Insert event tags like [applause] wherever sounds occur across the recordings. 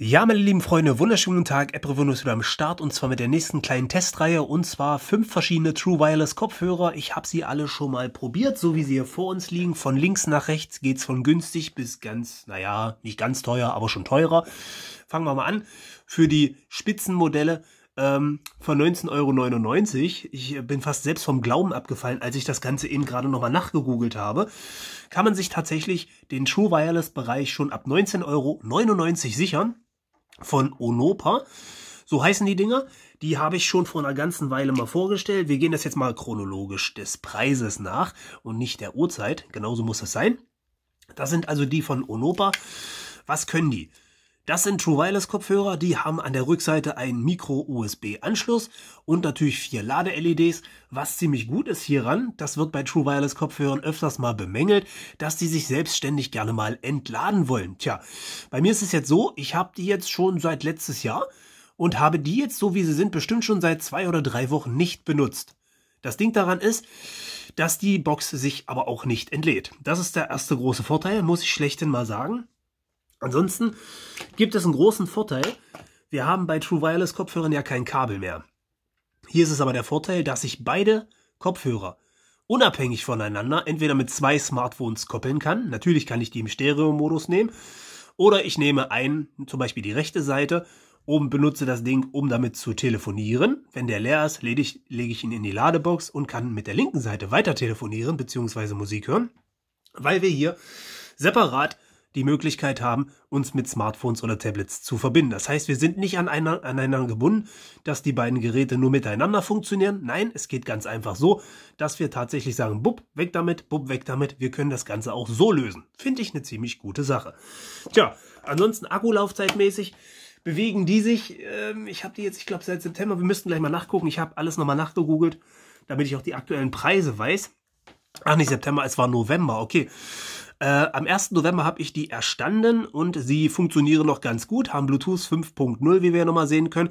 Ja, meine lieben Freunde, wunderschönen guten Tag. Apple Windows wieder am Start und zwar mit der nächsten kleinen Testreihe und zwar fünf verschiedene True Wireless Kopfhörer. Ich habe sie alle schon mal probiert, so wie sie hier vor uns liegen. Von links nach rechts geht es von günstig bis ganz, naja, nicht ganz teuer, aber schon teurer. Fangen wir mal an. Für die Spitzenmodelle ähm, von 19,99 Euro. Ich bin fast selbst vom Glauben abgefallen, als ich das Ganze eben gerade nochmal nachgegoogelt habe. Kann man sich tatsächlich den True Wireless Bereich schon ab 19,99 Euro sichern von Onopa. So heißen die Dinger. Die habe ich schon vor einer ganzen Weile mal vorgestellt. Wir gehen das jetzt mal chronologisch des Preises nach und nicht der Uhrzeit. Genauso muss das sein. Das sind also die von Onopa. Was können die? Das sind True Wireless Kopfhörer, die haben an der Rückseite einen Micro-USB-Anschluss und natürlich vier Lade-LEDs, was ziemlich gut ist hieran. Das wird bei True Wireless Kopfhörern öfters mal bemängelt, dass die sich selbstständig gerne mal entladen wollen. Tja, bei mir ist es jetzt so, ich habe die jetzt schon seit letztes Jahr und habe die jetzt, so wie sie sind, bestimmt schon seit zwei oder drei Wochen nicht benutzt. Das Ding daran ist, dass die Box sich aber auch nicht entlädt. Das ist der erste große Vorteil, muss ich schlechthin mal sagen. Ansonsten gibt es einen großen Vorteil. Wir haben bei True Wireless Kopfhörern ja kein Kabel mehr. Hier ist es aber der Vorteil, dass ich beide Kopfhörer unabhängig voneinander entweder mit zwei Smartphones koppeln kann. Natürlich kann ich die im Stereo-Modus nehmen. Oder ich nehme einen, zum Beispiel die rechte Seite und benutze das Ding, um damit zu telefonieren. Wenn der leer ist, lege ich, lege ich ihn in die Ladebox und kann mit der linken Seite weiter telefonieren bzw. Musik hören, weil wir hier separat die Möglichkeit haben, uns mit Smartphones oder Tablets zu verbinden. Das heißt, wir sind nicht an einer, aneinander gebunden, dass die beiden Geräte nur miteinander funktionieren. Nein, es geht ganz einfach so, dass wir tatsächlich sagen, bub, weg damit, bub, weg damit. Wir können das Ganze auch so lösen. Finde ich eine ziemlich gute Sache. Tja, ansonsten Akkulaufzeitmäßig bewegen die sich. Ähm, ich habe die jetzt, ich glaube, seit September. Wir müssten gleich mal nachgucken. Ich habe alles nochmal nachgegoogelt, damit ich auch die aktuellen Preise weiß. Ach, nicht September, es war November, okay. Äh, am 1. November habe ich die erstanden und sie funktionieren noch ganz gut, haben Bluetooth 5.0, wie wir ja nochmal sehen können.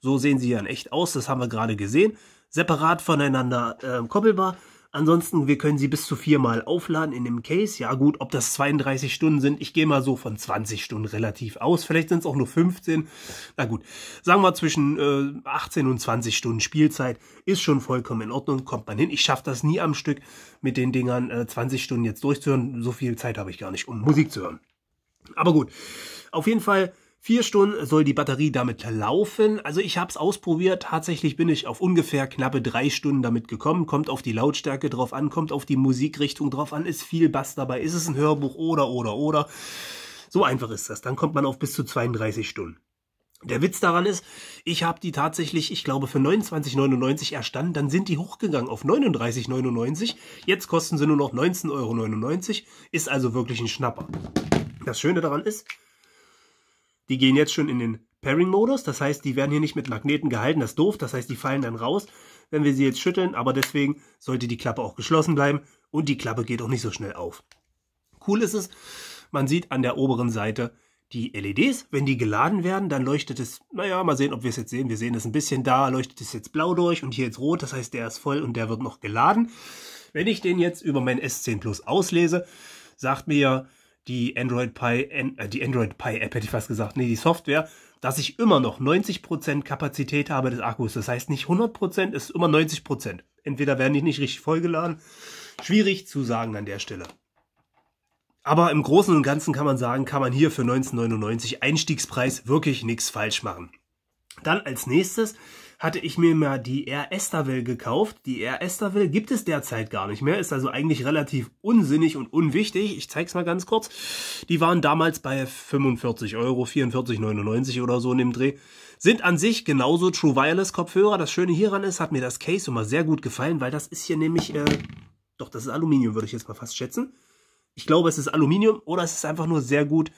So sehen sie ja in echt aus, das haben wir gerade gesehen. Separat voneinander äh, koppelbar. Ansonsten, wir können sie bis zu viermal aufladen in dem Case. Ja gut, ob das 32 Stunden sind, ich gehe mal so von 20 Stunden relativ aus. Vielleicht sind es auch nur 15. Na gut, sagen wir zwischen äh, 18 und 20 Stunden Spielzeit ist schon vollkommen in Ordnung, kommt man hin. Ich schaffe das nie am Stück mit den Dingern äh, 20 Stunden jetzt durchzuhören. So viel Zeit habe ich gar nicht, um Musik zu hören. Aber gut, auf jeden Fall Vier Stunden soll die Batterie damit laufen. Also ich habe es ausprobiert. Tatsächlich bin ich auf ungefähr knappe drei Stunden damit gekommen. Kommt auf die Lautstärke drauf an, kommt auf die Musikrichtung drauf an. Ist viel Bass dabei? Ist es ein Hörbuch oder, oder, oder? So einfach ist das. Dann kommt man auf bis zu 32 Stunden. Der Witz daran ist, ich habe die tatsächlich, ich glaube, für 29,99 erstanden, dann sind die hochgegangen auf 39,99. Jetzt kosten sie nur noch 19,99 Euro. Ist also wirklich ein Schnapper. Das Schöne daran ist, die gehen jetzt schon in den Pairing-Modus, das heißt, die werden hier nicht mit Magneten gehalten, das ist doof, das heißt, die fallen dann raus, wenn wir sie jetzt schütteln, aber deswegen sollte die Klappe auch geschlossen bleiben und die Klappe geht auch nicht so schnell auf. Cool ist es, man sieht an der oberen Seite die LEDs, wenn die geladen werden, dann leuchtet es, naja, mal sehen, ob wir es jetzt sehen. Wir sehen es ein bisschen da, leuchtet es jetzt blau durch und hier jetzt rot, das heißt, der ist voll und der wird noch geladen. Wenn ich den jetzt über mein S10 Plus auslese, sagt mir die Android Pie, äh, die Android Pie App hätte ich fast gesagt, nee, die Software, dass ich immer noch 90% Kapazität habe des Akkus. Das heißt nicht 100%, ist immer 90%. Entweder werden die nicht richtig vollgeladen. Schwierig zu sagen an der Stelle. Aber im Großen und Ganzen kann man sagen, kann man hier für 1999 Einstiegspreis wirklich nichts falsch machen. Dann als nächstes hatte ich mir mal die Air Estaville gekauft. Die Air Estaville gibt es derzeit gar nicht mehr, ist also eigentlich relativ unsinnig und unwichtig. Ich zeige es mal ganz kurz. Die waren damals bei 45 Euro, 44,99 oder so in dem Dreh. Sind an sich genauso True Wireless Kopfhörer. Das Schöne hieran ist, hat mir das Case immer sehr gut gefallen, weil das ist hier nämlich, äh, doch das ist Aluminium, würde ich jetzt mal fast schätzen. Ich glaube, es ist Aluminium oder es ist einfach nur sehr gut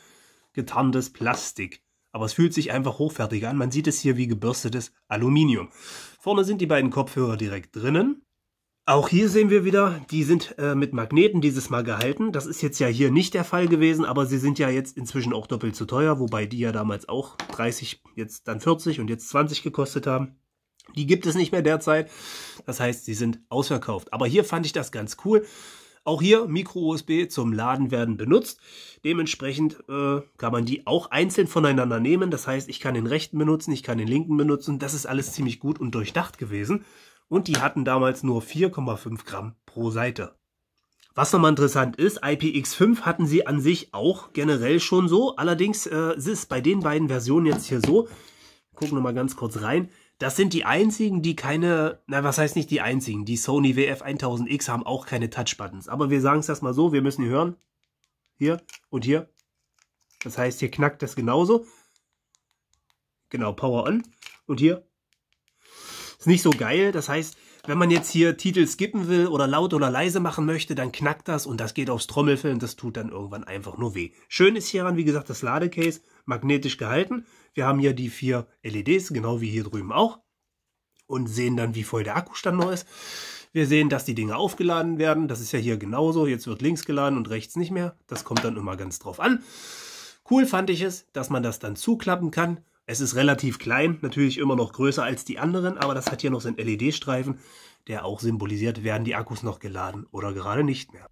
getarntes Plastik aber es fühlt sich einfach hochwertig an. Man sieht es hier wie gebürstetes Aluminium. Vorne sind die beiden Kopfhörer direkt drinnen. Auch hier sehen wir wieder, die sind äh, mit Magneten dieses Mal gehalten. Das ist jetzt ja hier nicht der Fall gewesen, aber sie sind ja jetzt inzwischen auch doppelt so teuer, wobei die ja damals auch 30, jetzt dann 40 und jetzt 20 gekostet haben. Die gibt es nicht mehr derzeit. Das heißt, sie sind ausverkauft. Aber hier fand ich das ganz cool. Auch hier Micro-USB zum Laden werden benutzt. Dementsprechend äh, kann man die auch einzeln voneinander nehmen. Das heißt, ich kann den rechten benutzen, ich kann den linken benutzen. Das ist alles ziemlich gut und durchdacht gewesen. Und die hatten damals nur 4,5 Gramm pro Seite. Was nochmal interessant ist, IPX5 hatten sie an sich auch generell schon so. Allerdings äh, ist es bei den beiden Versionen jetzt hier so, gucken nochmal ganz kurz rein, das sind die einzigen, die keine, na, was heißt nicht die einzigen? Die Sony WF1000X haben auch keine Touchbuttons. Aber wir sagen es erstmal so, wir müssen hören. Hier und hier. Das heißt, hier knackt das genauso. Genau, Power on. Und hier. Ist nicht so geil. Das heißt, wenn man jetzt hier Titel skippen will oder laut oder leise machen möchte, dann knackt das und das geht aufs Trommelfell und das tut dann irgendwann einfach nur weh. Schön ist hieran, wie gesagt, das Ladecase magnetisch gehalten. Wir haben hier die vier LEDs, genau wie hier drüben auch. Und sehen dann, wie voll der Akkustand noch ist. Wir sehen, dass die Dinge aufgeladen werden. Das ist ja hier genauso. Jetzt wird links geladen und rechts nicht mehr. Das kommt dann immer ganz drauf an. Cool fand ich es, dass man das dann zuklappen kann. Es ist relativ klein, natürlich immer noch größer als die anderen, aber das hat hier noch seinen LED-Streifen, der auch symbolisiert, werden die Akkus noch geladen oder gerade nicht mehr.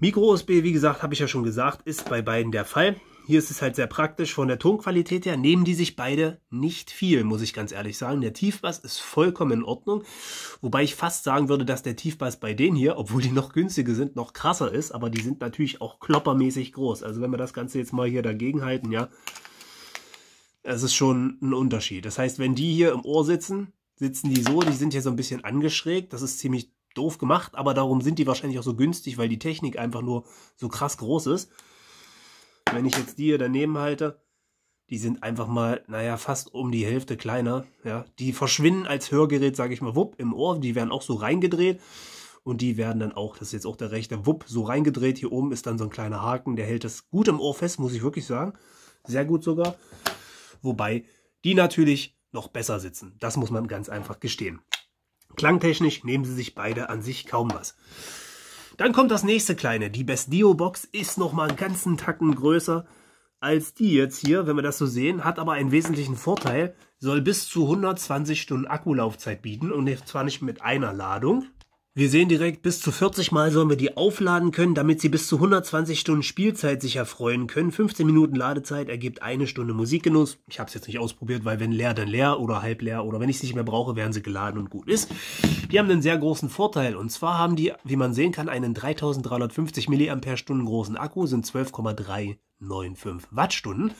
Micro-USB, wie gesagt, habe ich ja schon gesagt, ist bei beiden der Fall. Hier ist es halt sehr praktisch von der Tonqualität her. Nehmen die sich beide nicht viel, muss ich ganz ehrlich sagen. Der Tiefbass ist vollkommen in Ordnung. Wobei ich fast sagen würde, dass der Tiefbass bei denen hier, obwohl die noch günstiger sind, noch krasser ist. Aber die sind natürlich auch kloppermäßig groß. Also wenn wir das Ganze jetzt mal hier dagegen halten, ja. Es ist schon ein Unterschied. Das heißt, wenn die hier im Ohr sitzen, sitzen die so, die sind hier so ein bisschen angeschrägt. Das ist ziemlich doof gemacht, aber darum sind die wahrscheinlich auch so günstig, weil die Technik einfach nur so krass groß ist. Wenn ich jetzt die hier daneben halte, die sind einfach mal, naja, fast um die Hälfte kleiner. Ja, die verschwinden als Hörgerät, sage ich mal, wupp, im Ohr. Die werden auch so reingedreht. Und die werden dann auch, das ist jetzt auch der rechte, wupp, so reingedreht. Hier oben ist dann so ein kleiner Haken, der hält das gut im Ohr fest, muss ich wirklich sagen. Sehr gut sogar. Wobei die natürlich noch besser sitzen. Das muss man ganz einfach gestehen. Klangtechnisch nehmen sie sich beide an sich kaum was. Dann kommt das nächste kleine. Die Bestio-Box ist nochmal einen ganzen Tacken größer als die jetzt hier, wenn wir das so sehen, hat aber einen wesentlichen Vorteil, soll bis zu 120 Stunden Akkulaufzeit bieten und zwar nicht mit einer Ladung, wir sehen direkt, bis zu 40 Mal sollen wir die aufladen können, damit sie bis zu 120 Stunden Spielzeit sich erfreuen können. 15 Minuten Ladezeit ergibt eine Stunde Musikgenuss. Ich habe es jetzt nicht ausprobiert, weil wenn leer, dann leer oder halb leer oder wenn ich es nicht mehr brauche, werden sie geladen und gut ist. Die haben einen sehr großen Vorteil und zwar haben die, wie man sehen kann, einen 3350 mAh großen Akku, sind 12,395 Wattstunden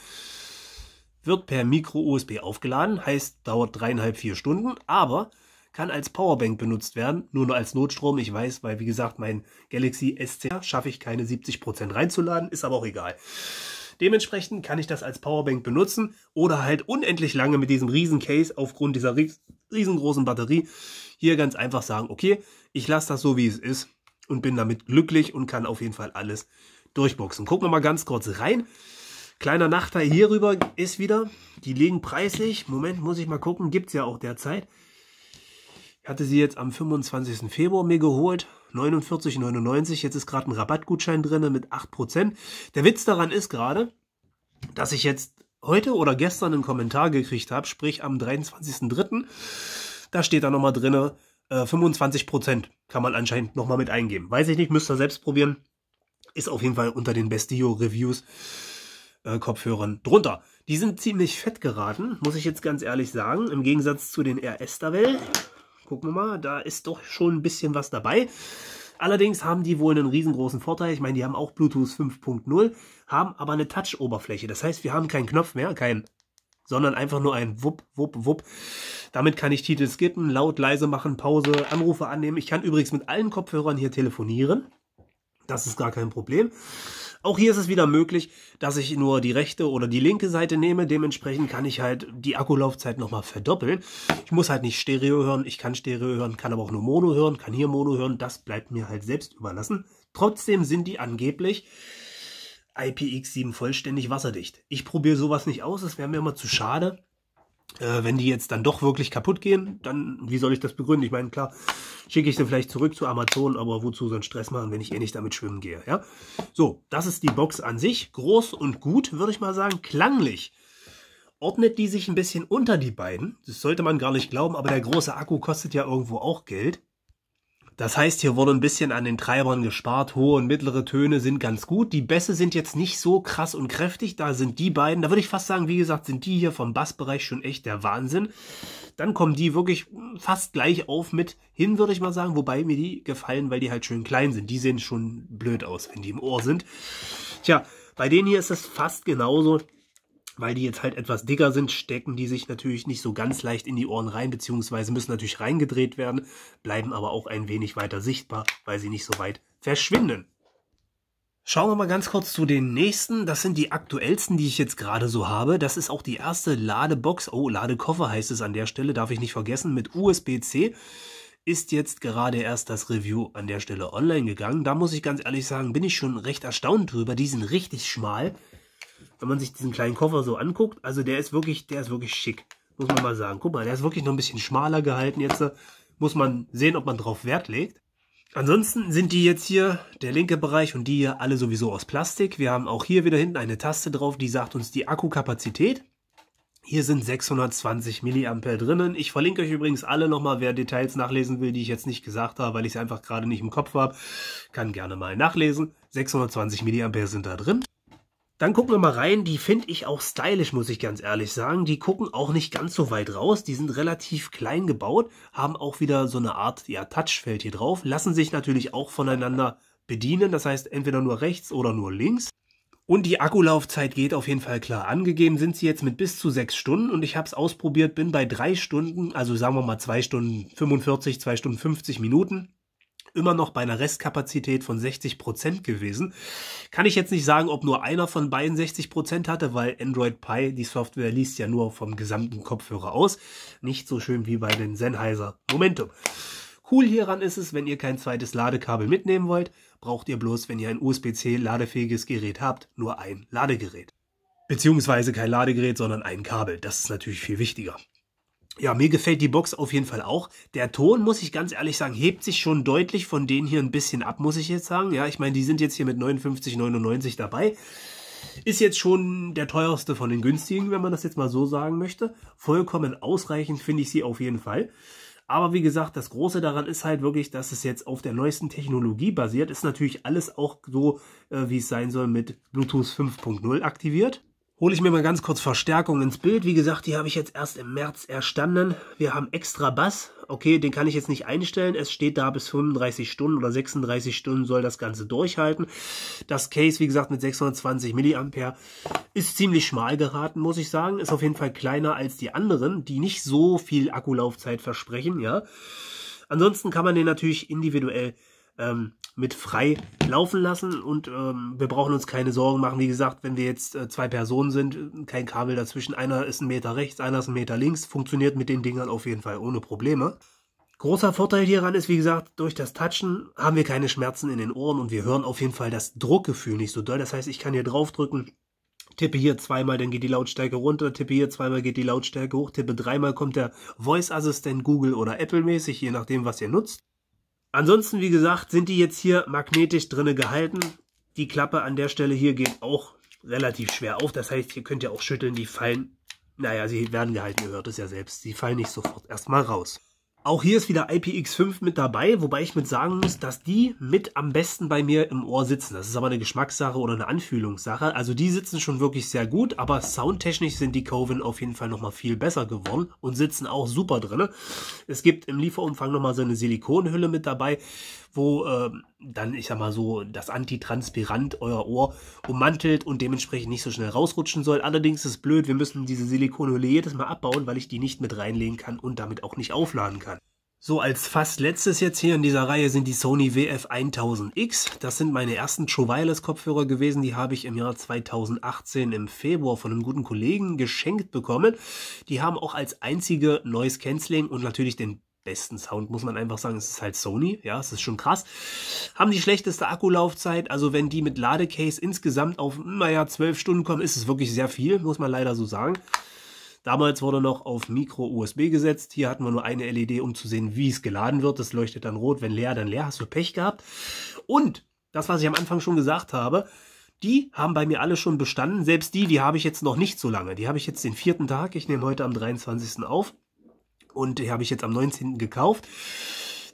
wird per Micro-USB aufgeladen, heißt dauert dreieinhalb, vier Stunden, aber kann als Powerbank benutzt werden, nur noch als Notstrom. Ich weiß, weil wie gesagt, mein Galaxy S10 schaffe ich keine 70% reinzuladen, ist aber auch egal. Dementsprechend kann ich das als Powerbank benutzen oder halt unendlich lange mit diesem riesen Case aufgrund dieser riesengroßen Batterie hier ganz einfach sagen, okay, ich lasse das so, wie es ist und bin damit glücklich und kann auf jeden Fall alles durchboxen. Gucken wir mal ganz kurz rein. Kleiner Nachteil hierüber ist wieder, die liegen preislich, Moment, muss ich mal gucken, gibt es ja auch derzeit, hatte sie jetzt am 25. Februar mir geholt. 49,99. Jetzt ist gerade ein Rabattgutschein drin mit 8%. Der Witz daran ist gerade, dass ich jetzt heute oder gestern einen Kommentar gekriegt habe, sprich am 23.03. Da steht da nochmal drin, äh, 25% kann man anscheinend nochmal mit eingeben. Weiß ich nicht, müsst ihr selbst probieren. Ist auf jeden Fall unter den Bestio-Reviews äh, Kopfhörern drunter. Die sind ziemlich fett geraten, muss ich jetzt ganz ehrlich sagen, im Gegensatz zu den RS-Tabellen. Gucken wir mal, da ist doch schon ein bisschen was dabei. Allerdings haben die wohl einen riesengroßen Vorteil. Ich meine, die haben auch Bluetooth 5.0, haben aber eine Touch-Oberfläche. Das heißt, wir haben keinen Knopf mehr, keinen, sondern einfach nur ein Wupp, Wupp, Wupp. Damit kann ich Titel skippen, laut, leise machen, Pause, Anrufe annehmen. Ich kann übrigens mit allen Kopfhörern hier telefonieren. Das ist gar kein Problem. Auch hier ist es wieder möglich, dass ich nur die rechte oder die linke Seite nehme. Dementsprechend kann ich halt die Akkulaufzeit nochmal verdoppeln. Ich muss halt nicht Stereo hören. Ich kann Stereo hören, kann aber auch nur Mono hören, kann hier Mono hören. Das bleibt mir halt selbst überlassen. Trotzdem sind die angeblich IPX7 vollständig wasserdicht. Ich probiere sowas nicht aus. Das wäre mir immer zu schade. Äh, wenn die jetzt dann doch wirklich kaputt gehen, dann wie soll ich das begründen? Ich meine, klar, schicke ich sie vielleicht zurück zu Amazon, aber wozu so einen Stress machen, wenn ich eh nicht damit schwimmen gehe, ja? So, das ist die Box an sich. Groß und gut, würde ich mal sagen, klanglich. Ordnet die sich ein bisschen unter die beiden. Das sollte man gar nicht glauben, aber der große Akku kostet ja irgendwo auch Geld. Das heißt, hier wurde ein bisschen an den Treibern gespart. Hohe und mittlere Töne sind ganz gut. Die Bässe sind jetzt nicht so krass und kräftig. Da sind die beiden, da würde ich fast sagen, wie gesagt, sind die hier vom Bassbereich schon echt der Wahnsinn. Dann kommen die wirklich fast gleich auf mit hin, würde ich mal sagen. Wobei mir die gefallen, weil die halt schön klein sind. Die sehen schon blöd aus, wenn die im Ohr sind. Tja, bei denen hier ist es fast genauso weil die jetzt halt etwas dicker sind, stecken die sich natürlich nicht so ganz leicht in die Ohren rein, beziehungsweise müssen natürlich reingedreht werden, bleiben aber auch ein wenig weiter sichtbar, weil sie nicht so weit verschwinden. Schauen wir mal ganz kurz zu den nächsten. Das sind die aktuellsten, die ich jetzt gerade so habe. Das ist auch die erste Ladebox. Oh, Ladekoffer heißt es an der Stelle, darf ich nicht vergessen, mit USB-C ist jetzt gerade erst das Review an der Stelle online gegangen. Da muss ich ganz ehrlich sagen, bin ich schon recht erstaunt drüber. Die sind richtig schmal wenn man sich diesen kleinen Koffer so anguckt, also der ist wirklich, der ist wirklich schick, muss man mal sagen. Guck mal, der ist wirklich noch ein bisschen schmaler gehalten jetzt. Äh, muss man sehen, ob man drauf Wert legt. Ansonsten sind die jetzt hier, der linke Bereich und die hier, alle sowieso aus Plastik. Wir haben auch hier wieder hinten eine Taste drauf, die sagt uns die Akkukapazität. Hier sind 620 Milliampere drinnen. Ich verlinke euch übrigens alle nochmal, wer Details nachlesen will, die ich jetzt nicht gesagt habe, weil ich es einfach gerade nicht im Kopf habe, kann gerne mal nachlesen. 620 Milliampere sind da drin. Dann gucken wir mal rein, die finde ich auch stylisch, muss ich ganz ehrlich sagen. Die gucken auch nicht ganz so weit raus, die sind relativ klein gebaut, haben auch wieder so eine Art ja, Touchfeld hier drauf, lassen sich natürlich auch voneinander bedienen, das heißt entweder nur rechts oder nur links. Und die Akkulaufzeit geht auf jeden Fall klar. Angegeben sind sie jetzt mit bis zu sechs Stunden und ich habe es ausprobiert, bin bei drei Stunden, also sagen wir mal zwei Stunden 45, zwei Stunden 50 Minuten immer noch bei einer Restkapazität von 60 Prozent gewesen. Kann ich jetzt nicht sagen, ob nur einer von beiden 60 Prozent hatte, weil Android Pie, die Software, liest ja nur vom gesamten Kopfhörer aus. Nicht so schön wie bei den Sennheiser Momentum. Cool hieran ist es, wenn ihr kein zweites Ladekabel mitnehmen wollt, braucht ihr bloß, wenn ihr ein USB-C ladefähiges Gerät habt, nur ein Ladegerät. Beziehungsweise kein Ladegerät, sondern ein Kabel. Das ist natürlich viel wichtiger. Ja, mir gefällt die Box auf jeden Fall auch. Der Ton, muss ich ganz ehrlich sagen, hebt sich schon deutlich von denen hier ein bisschen ab, muss ich jetzt sagen. Ja, ich meine, die sind jetzt hier mit 59,99 dabei. Ist jetzt schon der teuerste von den günstigen, wenn man das jetzt mal so sagen möchte. Vollkommen ausreichend finde ich sie auf jeden Fall. Aber wie gesagt, das Große daran ist halt wirklich, dass es jetzt auf der neuesten Technologie basiert. Ist natürlich alles auch so, äh, wie es sein soll, mit Bluetooth 5.0 aktiviert hole ich mir mal ganz kurz Verstärkung ins Bild. Wie gesagt, die habe ich jetzt erst im März erstanden. Wir haben extra Bass. Okay, den kann ich jetzt nicht einstellen. Es steht da bis 35 Stunden oder 36 Stunden soll das Ganze durchhalten. Das Case, wie gesagt, mit 620 Milliampere ist ziemlich schmal geraten, muss ich sagen. Ist auf jeden Fall kleiner als die anderen, die nicht so viel Akkulaufzeit versprechen, ja. Ansonsten kann man den natürlich individuell ähm, mit frei laufen lassen und ähm, wir brauchen uns keine Sorgen machen. Wie gesagt, wenn wir jetzt äh, zwei Personen sind, kein Kabel dazwischen, einer ist ein Meter rechts, einer ist ein Meter links, funktioniert mit den Dingern auf jeden Fall ohne Probleme. Großer Vorteil hieran ist, wie gesagt, durch das Touchen haben wir keine Schmerzen in den Ohren und wir hören auf jeden Fall das Druckgefühl nicht so doll. Das heißt, ich kann hier draufdrücken, tippe hier zweimal, dann geht die Lautstärke runter, tippe hier zweimal, geht die Lautstärke hoch, tippe dreimal, kommt der voice Assistant Google oder Apple mäßig, je nachdem, was ihr nutzt. Ansonsten, wie gesagt, sind die jetzt hier magnetisch drinne gehalten. Die Klappe an der Stelle hier geht auch relativ schwer auf. Das heißt, ihr könnt ja auch schütteln, die fallen. Naja, sie werden gehalten, ihr hört es ja selbst. Sie fallen nicht sofort erstmal raus. Auch hier ist wieder IPX5 mit dabei, wobei ich mit sagen muss, dass die mit am besten bei mir im Ohr sitzen. Das ist aber eine Geschmackssache oder eine Anfühlungssache. Also die sitzen schon wirklich sehr gut, aber soundtechnisch sind die Coven auf jeden Fall nochmal viel besser geworden und sitzen auch super drin. Es gibt im Lieferumfang nochmal so eine Silikonhülle mit dabei, wo äh, dann, ich sag mal so, das Antitranspirant euer Ohr ummantelt und dementsprechend nicht so schnell rausrutschen soll. Allerdings ist blöd, wir müssen diese Silikonhülle jedes Mal abbauen, weil ich die nicht mit reinlegen kann und damit auch nicht aufladen kann. So, als fast letztes jetzt hier in dieser Reihe sind die Sony WF1000X. Das sind meine ersten True Wireless Kopfhörer gewesen. Die habe ich im Jahr 2018 im Februar von einem guten Kollegen geschenkt bekommen. Die haben auch als einzige Noise Cancelling und natürlich den besten Sound, muss man einfach sagen. Es ist halt Sony, ja, es ist schon krass. Haben die schlechteste Akkulaufzeit, also wenn die mit Ladecase insgesamt auf, naja, 12 Stunden kommen, ist es wirklich sehr viel, muss man leider so sagen. Damals wurde noch auf Micro-USB gesetzt. Hier hatten wir nur eine LED, um zu sehen, wie es geladen wird. Das leuchtet dann rot. Wenn leer, dann leer. Hast du Pech gehabt. Und das, was ich am Anfang schon gesagt habe, die haben bei mir alle schon bestanden. Selbst die, die habe ich jetzt noch nicht so lange. Die habe ich jetzt den vierten Tag. Ich nehme heute am 23. auf und die habe ich jetzt am 19. gekauft.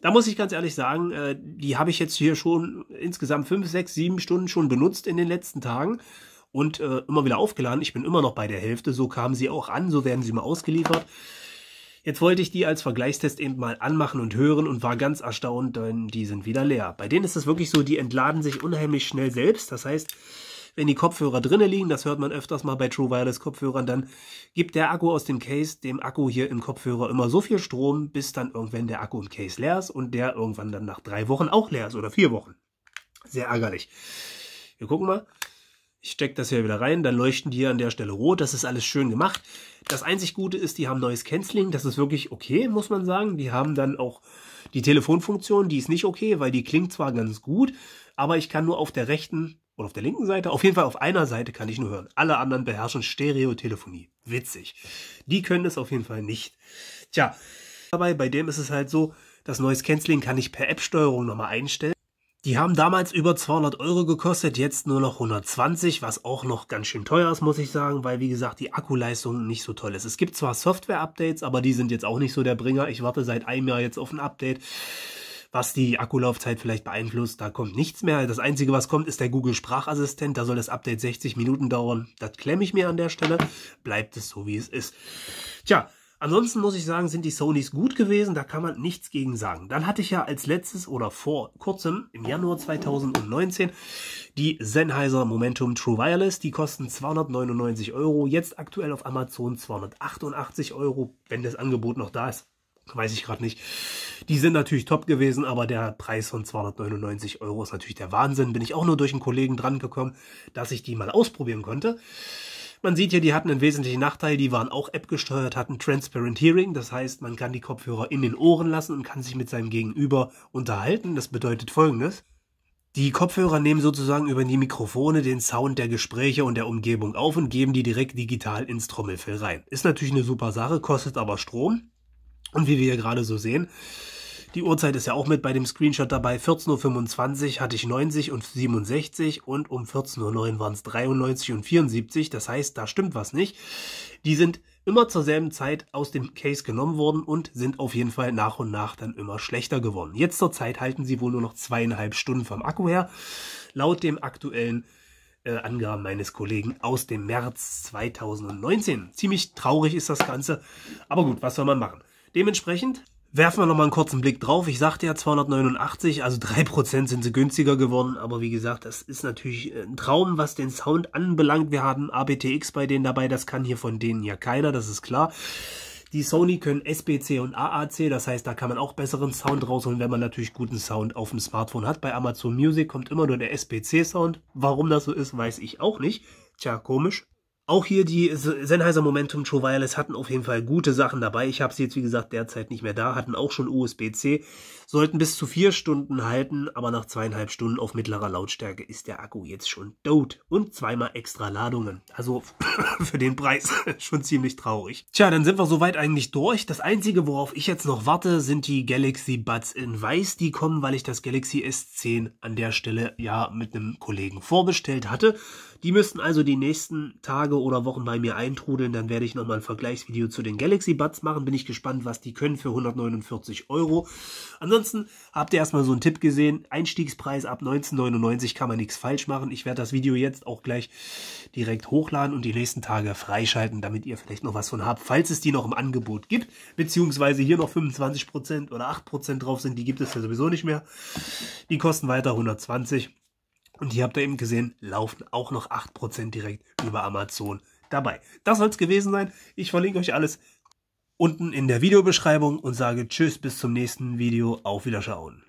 Da muss ich ganz ehrlich sagen, äh, die habe ich jetzt hier schon insgesamt 5, 6, 7 Stunden schon benutzt in den letzten Tagen und äh, immer wieder aufgeladen. Ich bin immer noch bei der Hälfte, so kamen sie auch an, so werden sie mal ausgeliefert. Jetzt wollte ich die als Vergleichstest eben mal anmachen und hören und war ganz erstaunt, denn die sind wieder leer. Bei denen ist es wirklich so, die entladen sich unheimlich schnell selbst. Das heißt, wenn die Kopfhörer drinnen liegen, das hört man öfters mal bei True Wireless Kopfhörern, dann gibt der Akku aus dem Case dem Akku hier im Kopfhörer immer so viel Strom, bis dann irgendwann der Akku im Case leer ist und der irgendwann dann nach drei Wochen auch leer ist oder vier Wochen. Sehr ärgerlich. Wir gucken mal. Ich stecke das hier wieder rein, dann leuchten die hier an der Stelle rot. Das ist alles schön gemacht. Das einzig Gute ist, die haben neues Canceling. Das ist wirklich okay, muss man sagen. Die haben dann auch die Telefonfunktion, die ist nicht okay, weil die klingt zwar ganz gut, aber ich kann nur auf der rechten und auf der linken Seite? Auf jeden Fall auf einer Seite kann ich nur hören. Alle anderen beherrschen Stereotelefonie. Witzig. Die können es auf jeden Fall nicht. Tja, dabei, bei dem ist es halt so, das Noise Cancelling kann ich per App-Steuerung nochmal einstellen. Die haben damals über 200 Euro gekostet, jetzt nur noch 120, was auch noch ganz schön teuer ist, muss ich sagen, weil wie gesagt die Akkuleistung nicht so toll ist. Es gibt zwar Software-Updates, aber die sind jetzt auch nicht so der Bringer. Ich warte seit einem Jahr jetzt auf ein Update was die Akkulaufzeit vielleicht beeinflusst. Da kommt nichts mehr. Das Einzige, was kommt, ist der Google Sprachassistent. Da soll das Update 60 Minuten dauern. Das klemme ich mir an der Stelle. Bleibt es so, wie es ist. Tja, Ansonsten muss ich sagen, sind die Sonys gut gewesen, da kann man nichts gegen sagen. Dann hatte ich ja als letztes oder vor kurzem, im Januar 2019, die Sennheiser Momentum True Wireless. Die kosten 299 Euro, jetzt aktuell auf Amazon 288 Euro, wenn das Angebot noch da ist weiß ich gerade nicht. Die sind natürlich top gewesen, aber der Preis von 299 Euro ist natürlich der Wahnsinn. Bin ich auch nur durch einen Kollegen dran gekommen, dass ich die mal ausprobieren konnte. Man sieht hier, die hatten einen wesentlichen Nachteil, die waren auch App gesteuert, hatten Transparent Hearing, das heißt, man kann die Kopfhörer in den Ohren lassen und kann sich mit seinem Gegenüber unterhalten. Das bedeutet folgendes. Die Kopfhörer nehmen sozusagen über die Mikrofone den Sound der Gespräche und der Umgebung auf und geben die direkt digital ins Trommelfell rein. Ist natürlich eine super Sache, kostet aber Strom. Und wie wir hier gerade so sehen, die Uhrzeit ist ja auch mit bei dem Screenshot dabei. 14.25 Uhr hatte ich 90 und 67 und um 14.09 Uhr waren es 93 und 74. Das heißt, da stimmt was nicht. Die sind immer zur selben Zeit aus dem Case genommen worden und sind auf jeden Fall nach und nach dann immer schlechter geworden. Jetzt zur Zeit halten sie wohl nur noch zweieinhalb Stunden vom Akku her. Laut dem aktuellen äh, Angaben meines Kollegen aus dem März 2019. Ziemlich traurig ist das Ganze, aber gut, was soll man machen? Dementsprechend werfen wir nochmal einen kurzen Blick drauf. Ich sagte ja 289, also 3% sind sie günstiger geworden, aber wie gesagt, das ist natürlich äh, ein Traum, was den Sound anbelangt. Wir haben ABTX bei denen dabei, das kann hier von denen ja keiner, das ist klar. Die Sony können SBC und AAC, das heißt, da kann man auch besseren Sound rausholen, wenn man natürlich guten Sound auf dem Smartphone hat. Bei Amazon Music kommt immer nur der SBC-Sound. Warum das so ist, weiß ich auch nicht. Tja, komisch. Auch hier die Sennheiser Momentum True Wireless hatten auf jeden Fall gute Sachen dabei. Ich habe sie jetzt, wie gesagt, derzeit nicht mehr da, hatten auch schon USB-C, sollten bis zu vier Stunden halten, aber nach zweieinhalb Stunden auf mittlerer Lautstärke ist der Akku jetzt schon tot. Und zweimal extra Ladungen. Also [coughs] für den Preis [laughs] schon ziemlich traurig. Tja, dann sind wir soweit eigentlich durch. Das Einzige, worauf ich jetzt noch warte, sind die Galaxy Buds in Weiß. Die kommen, weil ich das Galaxy S10 an der Stelle ja mit einem Kollegen vorbestellt hatte. Die müssten also die nächsten Tage oder Wochen bei mir eintrudeln. Dann werde ich nochmal ein Vergleichsvideo zu den Galaxy Buds machen. Bin ich gespannt, was die können für 149 Euro. Ansonsten habt ihr erstmal so einen Tipp gesehen. Einstiegspreis ab 1999 kann man nichts falsch machen. Ich werde das Video jetzt auch gleich direkt hochladen und die nächsten Tage freischalten, damit ihr vielleicht noch was von habt, falls es die noch im Angebot gibt. Beziehungsweise hier noch 25% oder 8% drauf sind. Die gibt es ja sowieso nicht mehr. Die kosten weiter 120. Und hier habt ihr eben gesehen, laufen auch noch 8% direkt über Amazon dabei. Das soll es gewesen sein. Ich verlinke euch alles unten in der Videobeschreibung und sage Tschüss bis zum nächsten Video. Auf Wiederschauen.